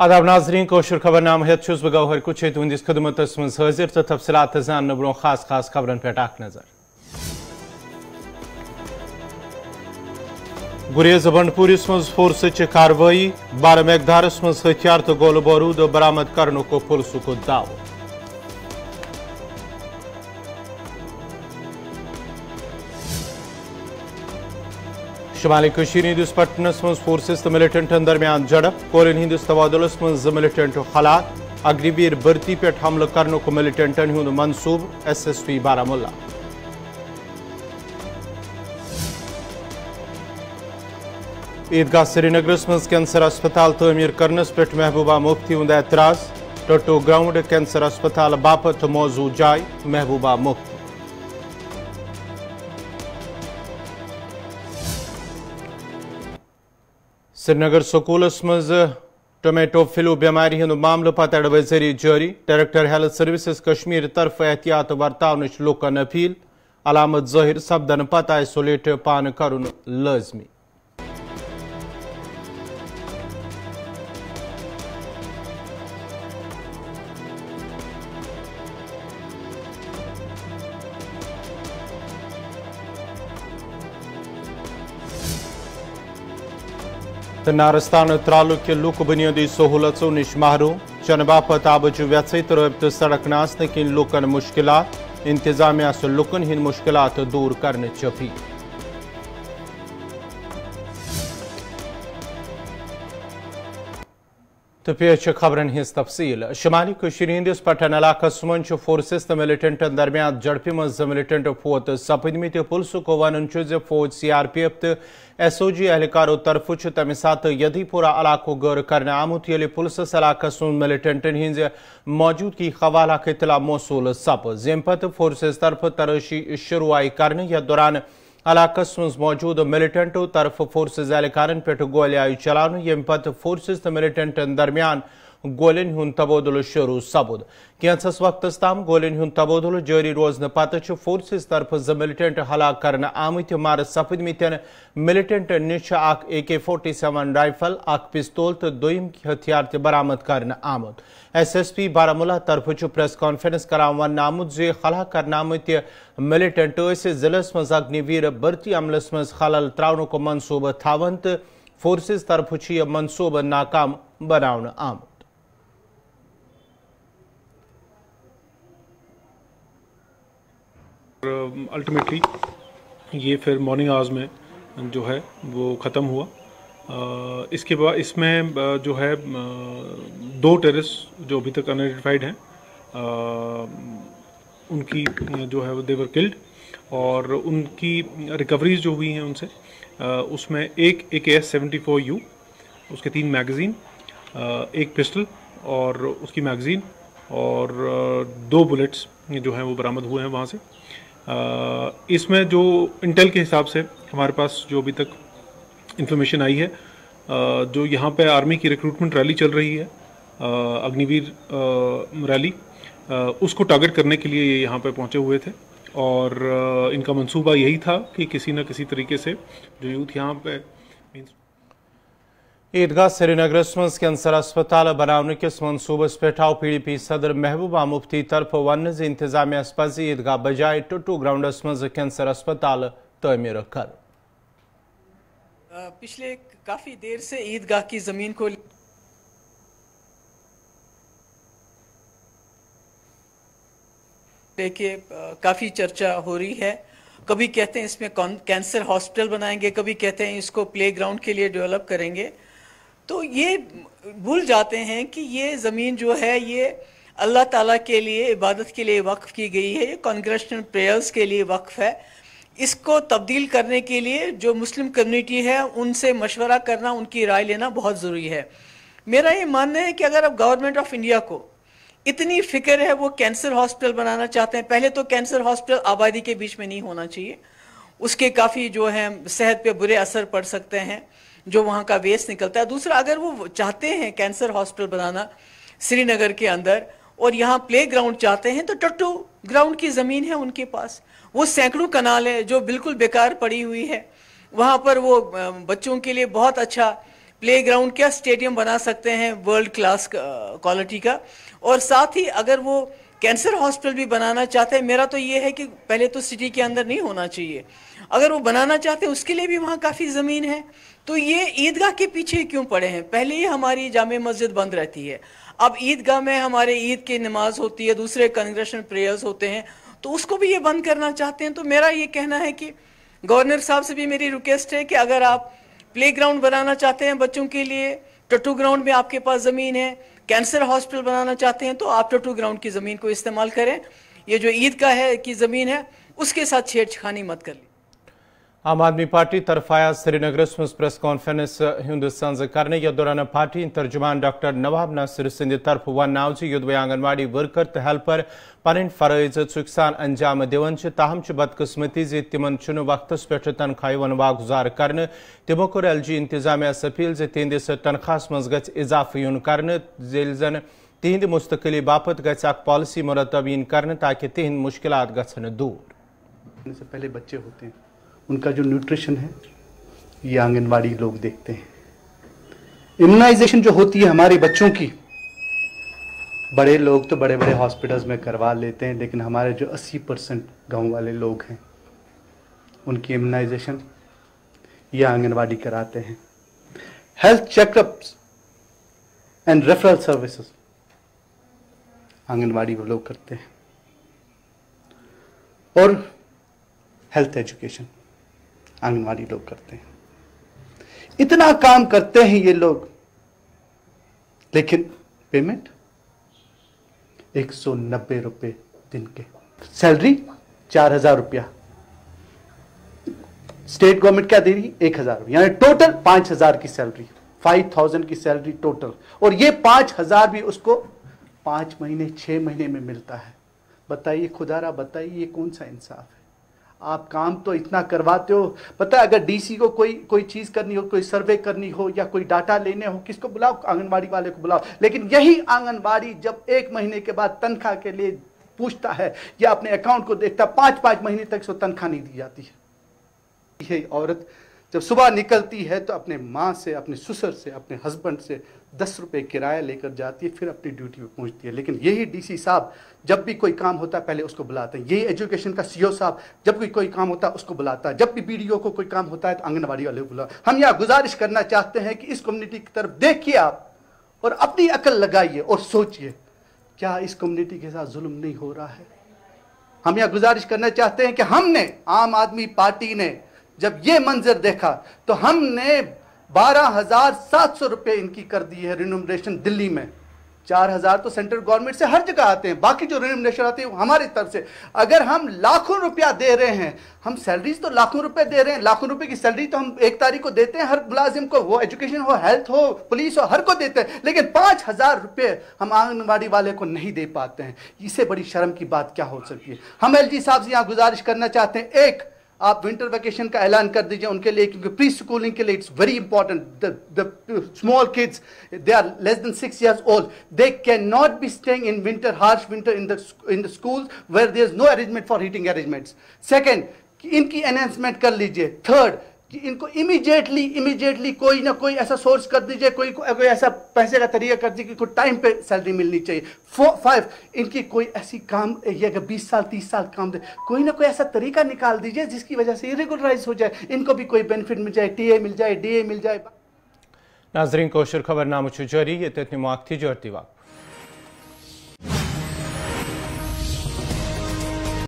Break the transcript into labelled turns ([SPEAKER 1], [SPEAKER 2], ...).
[SPEAKER 1] आदाब नाजरीन कोशर खबर नाम छुस बगौहर कुछ तुंदिस खदमत मज हाजिर तो तफसलत जान ब्रो खास खास खबरन पे नजर गुरेज बंडपुर मज फोर्स कार्रवाई बारह मकदारस मज हथियार तो गोल बारूद बरामद करने को पुलसुक दाव Şimali Kışin Hindispartinasmız Forces Militantin dərməyən cədəb, Polin Hindis təvadülüsmız Militantin xalat, अग्रिवीर बर्ती पे हमल करने को मिलिटेंटन S S P Baramulla Idgah Srinagar cancer अस्पताल तमीर करनस पे महबूबा मुफ्ती हूं एतराज टोटो ग्राउंड कैंसर अस्पताल बापत मौजू जाय महबूबा मुफ्ती શ્રીનગર સોકોલસમાં ટોમેટોફિલુ બીમારીનો મામલો પાતાળ વઝરી જારી ડાયરેક્ટર હેલ્થ સર્વિસીસ કાશ્મીર તરફ એહતિયાત વર્તાવની લોકોને અપીલ અલામત ઝહીર શબ્દન પાત આઇસોલેટ પાન કરવું લાજમી નારસ્તાન ત્રાલુક્ય લોકબુનિયાદી સહુલતો નિશમારો ચનબાપત આબજુ વ્યસી રબત સડક નાસ્તકિન લોકન મુશ્કિલાત इंतजामिया से लुकन हिन मुश्किल दूर करने चपी तो पे खबर हिस तफसील शुमाली हंदिस पठन इलास मन फोर्सिस तो दरमिया जड़पि झड़पी मज मिलिटेंट फोत सपदम पुलसुको वन फौज सी आर पी एफ तो एस ओ जी एहलकारों तरफ तमें सात यदिपुरा इलाको गर कर आमुत ये पुलिस इलाक मिलिटेंटन हिंज मौजूदगी हवाला इतला मौसूल सप जम फोर्सिस तरफ तरशी शुरू आई कर दौरान ala qismiz mavjud militantu taraf forces ali karin petugolia uchalanu yem pat forces the militant darmiyan गोलिन हुन तबोदुल शुरू सपुद कस वक्त तम गोलिन हुन तबोदुल जारी रोज पत फोर्सेज तरफ जो मिलिटेंट हलाक कर आमत मार सपदम मिलिटेंट नश ए के फोर्टी सेवन राइफल अख पिस्तोल तो दुम हथियार तरामद बरामद कर आमुत एस एस पी बारामूला तरफ प्रेस कॉन्फ्रेंस करान वन आमुत जे हलाक कर आमत मिलिटेंट जिलस मज अग्निवीर भर्ती अमलस मज खलल त्रो मनसूबह थावन तो फोर्सेज तरफ यह मनसूबह नाकाम बनाव आमुत अल्टीमेटली um, ये फिर मॉर्निंग आवर्स में जो है वो ख़त्म हुआ uh, इसके बाद इसमें uh, जो है uh, दो टेरिस जो अभी तक अनडेंटिफाइड हैं उनकी जो है वो देवर किल्ड और उनकी रिकवरीज जो हुई हैं उनसे उसमें एक ए के एस सेवेंटी फोर यू उसके तीन मैगज़ीन एक पिस्टल और उसकी मैगज़ीन और दो बुलेट्स जो हैं वो बरामद हुए हैं वहाँ से इसमें जो इंटेल के हिसाब से हमारे पास जो अभी तक इन्फॉर्मेशन आई है जो यहाँ पे आर्मी की रिक्रूटमेंट रैली चल रही है अग्निवीर रैली उसको टारगेट करने के लिए ये यहाँ पर पहुँचे हुए थे और इनका मंसूबा यही था कि किसी न किसी तरीके से जो यूथ यहाँ पर ईदगाह श्रीनगर कैंसर अस्पताल બનાવની पी પેઠાઓ પીડીપી સદર મહેબૂબા મુફ્તી તરફ વનજ ઇંતજામિયા સ્પઝી ઈદગાહ બજાય ટુટુ ગ્રાउंडस्मज कैंसर अस्पताल तमीर कर
[SPEAKER 2] पिछले काफ़ी देर से ईदगाह की ज़मीन को लेके काफ़ी चर्चा हो रही है कभी कहते हैं इसमें कैंसर हॉस्पिटल बनाएंगे कभी कहते हैं इसको प्लेग्राउंड के लिए डेवलप करेंगे तो ये भूल जाते हैं कि ये ज़मीन जो है ये अल्लाह ताला के लिए इबादत के लिए वक्फ़ की गई है ये कॉन्ग्रेशनल प्रेयर्स के लिए वक्फ़ है इसको तब्दील करने के लिए जो मुस्लिम कम्युनिटी है उनसे मशवरा करना उनकी राय लेना बहुत ज़रूरी है मेरा ये मानना है कि अगर आप गवर्नमेंट ऑफ इंडिया को इतनी फिक्र है वो कैंसर हॉस्पिटल बनाना चाहते हैं पहले तो कैंसर हॉस्पिटल आबादी के बीच में नहीं होना चाहिए उसके काफ़ी जो है सेहत पे बुरे असर पड़ सकते हैं जो वहाँ का वेस्ट निकलता है दूसरा अगर वो चाहते हैं कैंसर हॉस्पिटल बनाना श्रीनगर के अंदर और यहाँ प्ले ग्राउंड चाहते हैं तो टट्टू ग्राउंड की ज़मीन है उनके पास वो सैकड़ों कनाल है जो बिल्कुल बेकार पड़ी हुई है वहाँ पर वो बच्चों के लिए बहुत अच्छा प्ले ग्राउंड क्या स्टेडियम बना सकते हैं वर्ल्ड क्लास क्वालिटी का और साथ ही अगर वो कैंसर हॉस्पिटल भी बनाना चाहते हैं मेरा तो ये है कि पहले तो सिटी के अंदर नहीं होना चाहिए अगर वो बनाना चाहते हैं उसके लिए भी वहाँ काफ़ी ज़मीन है तो ये ईदगाह के पीछे क्यों पड़े हैं पहले ही हमारी जाम मस्जिद बंद रहती है अब ईदगाह में हमारे ईद की नमाज होती है दूसरे कन्ग्रेशन प्रेयर्स होते हैं तो उसको भी ये बंद करना चाहते हैं तो मेरा ये कहना है कि गवर्नर साहब से भी मेरी रिक्वेस्ट है कि अगर आप प्ले ग्राउंड बनाना चाहते हैं बच्चों के लिए टट्टू ग्राउंड में आपके पास ज़मीन है कैंसर हॉस्पिटल बनाना चाहते हैं तो आप टू ग्राउंड की ज़मीन को इस्तेमाल करें ये जो ईद का है की ज़मीन है उसके साथ छेड़छानी मत कर ली
[SPEAKER 1] आम आदमी पार्टी तरफ आया श्रीनगर प्रेस कॉन्फ्रेंस हिंदुस्तान कर दौरान पार्टी तर्जुमान डॉक्टर नवाब नासिर सिंध तरफ वन नावजी युद्ध आंगनवाड़ी वर्कर तो हेल्पर पन फरज चुकसान अंजाम दिवन ताहम बदकस्मती जि तिम चुन वक्त पे तनख्वाह वन वागुजार कर तमो कर् एल जी इंतजामिया अपील जे तिंदिस मज ग इजाफ यून कर तिंद मुस्तकली बाप ग पॉलिसी मुरतब इन कर ताकि तिंद मुश्किल गूर
[SPEAKER 3] पहले बच्चे होते हैं उनका जो न्यूट्रिशन है ये आंगनबाड़ी लोग देखते हैं इम्यूनाइजेशन जो होती है हमारे बच्चों की बड़े लोग तो बड़े बड़े हॉस्पिटल्स में करवा लेते हैं लेकिन हमारे जो 80 परसेंट गाँव वाले लोग हैं उनकी इम्यूनाइजेशन ये आंगनबाड़ी कराते हैं health checkups and referral services anganwadi वो लोग करते हैं और हेल्थ एजुकेशन आंगनवाड़ी लोग करते हैं इतना काम करते हैं ये लोग लेकिन पेमेंट एक सौ नब्बे दिन के सैलरी चार हजार रुपया स्टेट गवर्नमेंट क्या दे रही एक हजार यानी टोटल पांच हजार की सैलरी फाइव थाउजेंड की सैलरी टोटल और ये पांच हजार भी उसको पांच महीने छह महीने में मिलता है बताइए खुदारा बताइए ये कौन सा इंसाफ है आप काम तो इतना करवाते हो पता है अगर डीसी को कोई कोई चीज़ करनी हो कोई सर्वे करनी हो या कोई डाटा लेने हो किसको बुलाओ आंगनबाड़ी वाले को बुलाओ लेकिन यही आंगनबाड़ी जब एक महीने के बाद तनख्वाह के लिए पूछता है या अपने अकाउंट को देखता है पाँच पाँच महीने तक उसको तनख्वाह नहीं दी जाती है यही औरत जब सुबह निकलती है तो अपने माँ से अपने ससुर से अपने हस्बैंड से दस रुपये किराया लेकर जाती है फिर अपनी ड्यूटी पे पहुँचती है लेकिन यही डीसी साहब जब भी कोई काम होता है पहले उसको बुलाते हैं यही एजुकेशन का सीईओ e साहब जब भी कोई काम होता है उसको बुलाता है जब भी बीडीओ को कोई काम होता है तो आंगनबाड़ी वाले को बुला हम यहाँ गुजारिश करना चाहते हैं कि इस कम्युनिटी की तरफ देखिए आप और अपनी अकल लगाइए और सोचिए क्या इस कम्युनिटी के साथ जुल्म नहीं हो रहा है हम यहाँ गुजारिश करना चाहते हैं कि हमने आम आदमी पार्टी ने जब ये मंजर देखा तो हमने बारह हजार सात सौ रुपये इनकी कर दी है रिनोमेशन दिल्ली में चार हजार तो सेंट्रल गवर्नमेंट से हर जगह आते हैं बाकी जो रिनोमेशन आते हैं हमारी तरफ से अगर हम लाखों रुपया दे रहे हैं हम सैलरीज तो लाखों रुपए दे रहे हैं लाखों रुपए की सैलरी तो हम एक तारीख को देते हैं हर मुलाजिम को वो एजुकेशन हो हेल्थ हो पुलिस हो हर को देते हैं लेकिन पाँच हजार रुपये हम आंगनबाड़ी वाले को नहीं दे पाते हैं इससे बड़ी शर्म की बात क्या हो सकती है हम एल जी साहब से यहाँ गुजारिश करना चाहते हैं एक आप विंटर वैकेशन का ऐलान कर दीजिए उनके लिए क्योंकि प्री स्कूलिंग के लिए it's very important the small kids they are less than six years old they can not be staying in winter harsh winter in the in the schools where there is no arrangement for heating arrangements second इनकी enhancement कर लीजिए third कि इनको immediately immediately कोई ना कोई ऐसा source कर दीजिए कोई कोई ऐसा पैसे का तरीका कर दीजिए कि इनको टाइम पे सैलरी मिलनी चाहिए फोर फाइव इनकी कोई ऐसी काम ये अगर बीस साल तीस साल काम दे कोई ना कोई ऐसा तरीका निकाल दीजिए जिसकी वजह से ये रेगुलराइज हो जाए इनको भी कोई बेनिफिट मिल जाए टी मिल जाए डी मिल जाए
[SPEAKER 1] नाजरीन को शुर खबरनामा जारी ये तो इतनी तमाम थी जोड़ती वक्त